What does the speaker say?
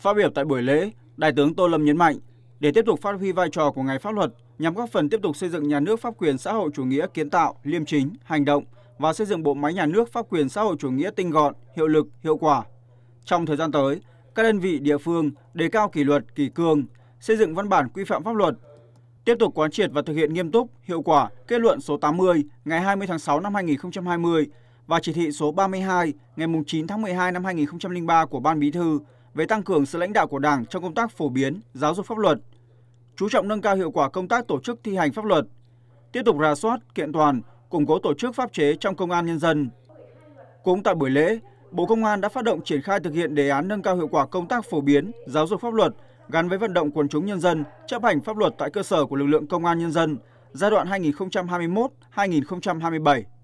Phát biểu tại buổi lễ, Đại tướng Tô Lâm nhấn mạnh, để tiếp tục phát huy vai trò của Ngày pháp luật nhằm góp phần tiếp tục xây dựng nhà nước pháp quyền xã hội chủ nghĩa kiến tạo, liêm chính, hành động và xây dựng bộ máy nhà nước pháp quyền xã hội chủ nghĩa tinh gọn, hiệu lực, hiệu quả. Trong thời gian tới, các đơn vị địa phương đề cao kỷ luật, kỷ cương, xây dựng văn bản quy phạm pháp luật, tiếp tục quán triệt và thực hiện nghiêm túc, hiệu quả kết luận số 80 ngày 20 tháng 6 năm 2020 và chỉ thị số 32 ngày 9 tháng 12 năm 2003 của Ban Bí thư về tăng cường sự lãnh đạo của Đảng trong công tác phổ biến, giáo dục pháp luật, chú trọng nâng cao hiệu quả công tác tổ chức thi hành pháp luật, tiếp tục rà soát, kiện toàn, củng cố tổ chức pháp chế trong công an nhân dân. Cũng tại buổi lễ, Bộ Công an đã phát động triển khai thực hiện đề án nâng cao hiệu quả công tác phổ biến, giáo dục pháp luật gắn với vận động quần chúng nhân dân chấp hành pháp luật tại cơ sở của lực lượng công an nhân dân giai đoạn 2021-2027.